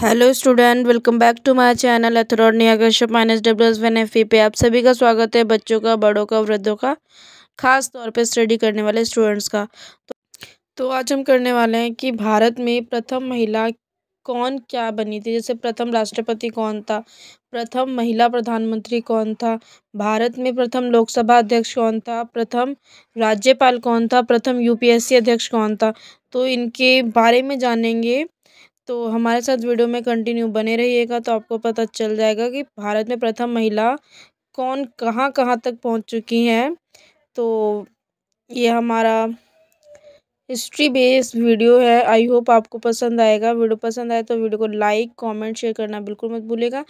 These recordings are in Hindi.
hello student welcome back to my channel अथरॉडनिया Kashyap minus W S one F पे आप सभी का स्वागत है बच्चों का बड़ों का वृद्धों का खास तौर पे स्टडी करने वाले स्टूडेंट्स का तो, तो आज हम करने वाले हैं कि भारत में प्रथम महिला कौन क्या बनी थी जैसे प्रथम राष्ट्रपति कौन था प्रथम महिला प्रधानमंत्री कौन था भारत में प्रथम लोकसभा अध्यक्ष कौन था प्रथम राज्यपाल कौन था प्रथम यूपीएससी अध्यक्ष कौन था तो इनके बारे में जानेंगे तो हमारे साथ वीडियो में कंटिन्यू बने रहिएगा तो आपको पता चल जाएगा कि भारत में प्रथम महिला कौन कहाँ कहाँ तक पहुँच चुकी हैं तो ये हमारा हिस्ट्री बेस्ड वीडियो है आई होप आपको पसंद आएगा वीडियो पसंद आए तो वीडियो को लाइक कमेंट शेयर करना बिल्कुल मत भूलेगा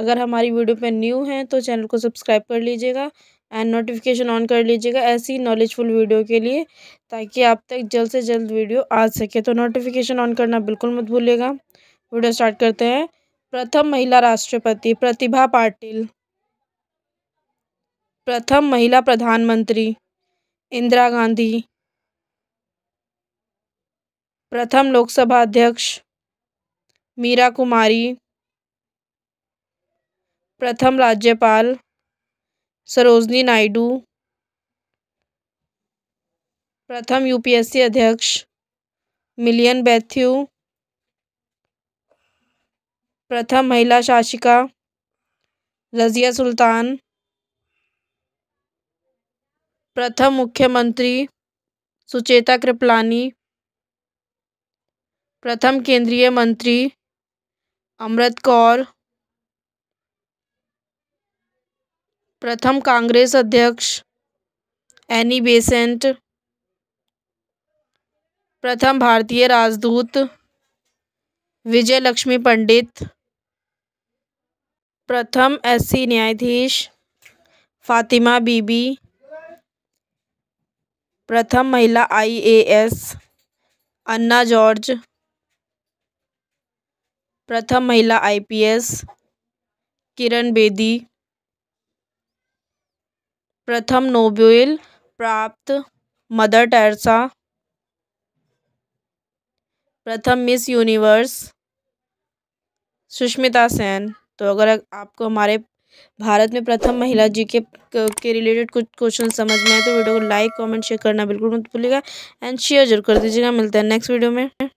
अगर हमारी वीडियो पे न्यू है तो चैनल को सब्सक्राइब कर लीजिएगा एंड नोटिफिकेशन ऑन कर लीजिएगा ऐसी नॉलेजफुल वीडियो के लिए ताकि आप तक जल्द से जल्द वीडियो आ सके तो नोटिफिकेशन ऑन करना बिल्कुल मत भूलिएगा वीडियो स्टार्ट करते हैं प्रथम महिला राष्ट्रपति प्रतिभा पाटिल प्रथम महिला प्रधानमंत्री इंदिरा गांधी प्रथम लोकसभा अध्यक्ष मीरा कुमारी प्रथम राज्यपाल सरोजनी नायडू प्रथम यूपीएससी अध्यक्ष मिलियन बैथ्यू प्रथम महिला शासिका रजिया सुल्तान प्रथम मुख्यमंत्री सुचेता कृपलानी प्रथम केंद्रीय मंत्री अमृत कौर प्रथम कांग्रेस अध्यक्ष एनी बेसेंट प्रथम भारतीय राजदूत विजय लक्ष्मी पंडित प्रथम एससी न्यायाधीश फातिमा बीबी प्रथम महिला आईएएस अन्ना जॉर्ज प्रथम महिला आईपीएस किरण बेदी प्रथम नोबेल प्राप्त मदर टेरेसा प्रथम मिस यूनिवर्स सुष्मिता सेन तो अगर आपको हमारे भारत में प्रथम महिला जी के के रिलेटेड कुछ क्वेश्चन समझ में आए तो वीडियो को लाइक कमेंट शेयर करना बिल्कुल मत भूलिएगा एंड शेयर जरूर कर दीजिएगा मिलते हैं नेक्स्ट वीडियो में